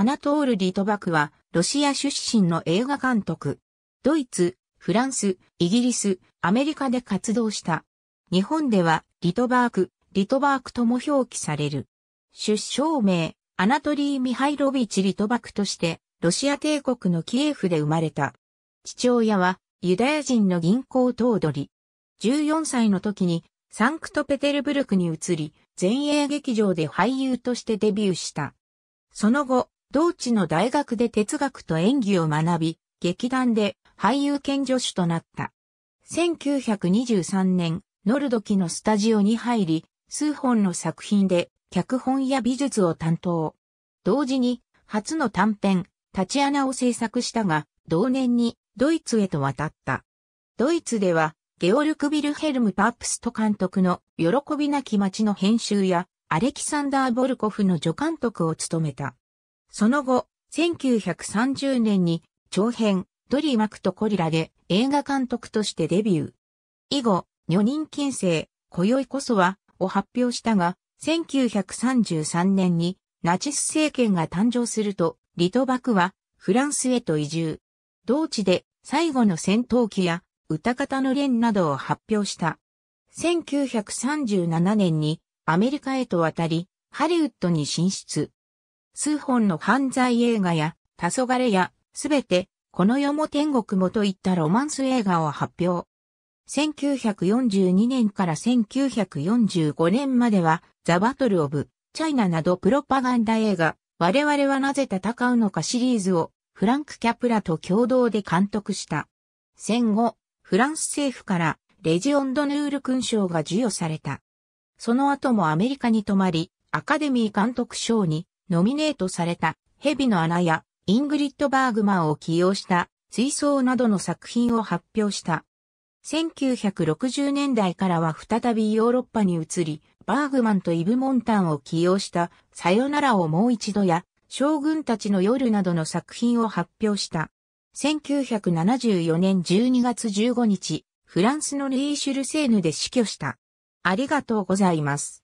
アナトール・リトバクは、ロシア出身の映画監督。ドイツ、フランス、イギリス、アメリカで活動した。日本では、リトバーク、リトバークとも表記される。出生名、アナトリー・ミハイロビチ・リトバクとして、ロシア帝国のキエフで生まれた。父親は、ユダヤ人の銀行頭取。14歳の時に、サンクトペテルブルクに移り、前衛劇場で俳優としてデビューした。その後、同地の大学で哲学と演技を学び、劇団で俳優兼助手となった。1923年、ノルドキのスタジオに入り、数本の作品で脚本や美術を担当。同時に初の短編、タチアナを制作したが、同年にドイツへと渡った。ドイツでは、ゲオルク・ビルヘルム・パープスト監督の喜びなき街の編集や、アレキサンダー・ボルコフの助監督を務めた。その後、1930年に長編ドリマクとコリラで映画監督としてデビュー。以後、女人禁制、今宵こそはを発表したが、1933年にナチス政権が誕生すると、リトバクはフランスへと移住。同地で最後の戦闘機や歌方の連などを発表した。1937年にアメリカへと渡り、ハリウッドに進出。数本の犯罪映画や、黄昏や、すべて、この世も天国もといったロマンス映画を発表。1942年から1945年までは、ザ・バトル・オブ・チャイナなどプロパガンダ映画、我々はなぜ戦うのかシリーズを、フランク・キャプラと共同で監督した。戦後、フランス政府からレジオンドヌール勲章が授与された。その後もアメリカに泊まり、アカデミー監督賞にノミネートされた、蛇の穴や、イングリッド・バーグマンを起用した、水槽などの作品を発表した。1960年代からは再びヨーロッパに移り、バーグマンとイブ・モンタンを起用した、さよならをもう一度や、将軍たちの夜などの作品を発表した。1974年12月15日、フランスのリー・シュルセーヌで死去した。ありがとうございます。